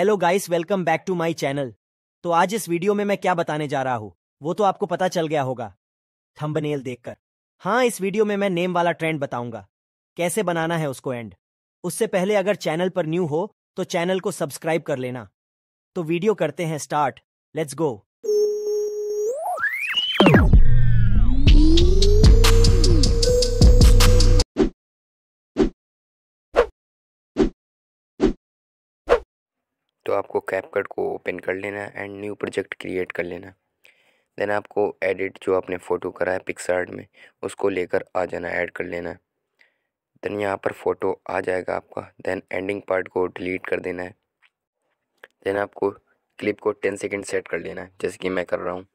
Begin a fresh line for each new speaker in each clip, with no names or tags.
hello guys welcome back to my channel तो आज इस वीडियो में मैं क्या बताने जा रहा हूँ वो तो आपको पता चल गया होगा थंबनेल देखकर हाँ इस वीडियो में मैं नेम वाला ट्रेंड बताऊंगा कैसे बनाना है उसको एंड उससे पहले अगर चैनल पर न्यू हो तो चैनल को सब्सक्राइब कर लेना तो वीडियो करते हैं स्टार्ट लेट्स गो
तो
आपको कैप कट को ओपन कर लेना है एंड न्यू प्रोजेक्ट क्रिएट कर लेना देन आपको एडिट जो आपने फ़ोटो करा है पिक्सार्ट में उसको लेकर आ जाना ऐड कर लेना देन यहाँ पर फ़ोटो आ जाएगा आपका देन एंडिंग पार्ट को डिलीट कर देना है देन आपको क्लिप को टेन सेकेंड सेट कर लेना है जैसे कि मैं कर रहा हूँ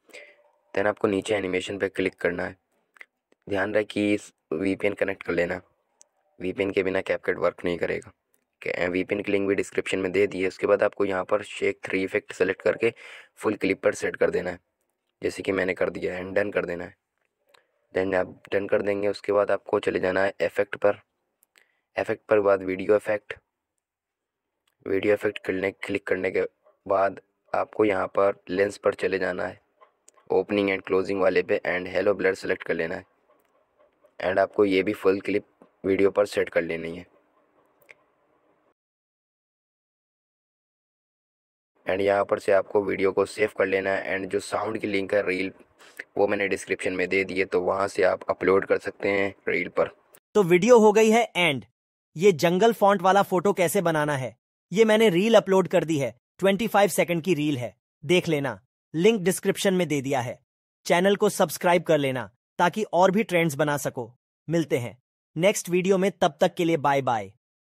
देन आपको नीचे एनिमेशन पर क्लिक करना है ध्यान रहे कि वी कनेक्ट कर लेना वी के बिना कैपकट वर्क नहीं करेगा वी पिन की लिंक भी डिस्क्रिप्शन में दे दी है उसके बाद आपको यहाँ पर शेक थ्री इफेक्ट सेलेक्ट करके फुल क्लिप पर सेट कर देना है जैसे कि मैंने कर दिया है एंड डन कर देना है देन आप डन कर देंगे उसके बाद आपको चले जाना है इफेक्ट पर इफेक्ट पर बाद वीडियो इफेक्ट वीडियो इफेक्ट करने क्लिक करने के बाद आपको यहाँ पर लेंस पर चले जाना है ओपनिंग एंड क्लोजिंग वाले पे एंड हेलो ब्लर सेलेक्ट कर लेना है एंड आपको ये भी फुल क्लिप वीडियो
पर सेट कर लेनी है
एंड यहाँ पर से आपको वीडियो को सेव कर लेना है एंड जो साउंड की लिंक है रील वो मैंने डिस्क्रिप्शन में दे दिए तो वहाँ से आप अपलोड कर सकते हैं रील पर
तो वीडियो हो गई है एंड ये जंगल फॉन्ट वाला फोटो कैसे बनाना है ये मैंने रील अपलोड कर दी है 25 सेकंड की रील है देख लेना लिंक डिस्क्रिप्शन में दे दिया है चैनल को सब्सक्राइब कर लेना ताकि और भी ट्रेंड्स बना सको मिलते हैं नेक्स्ट वीडियो में तब तक के लिए बाय बाय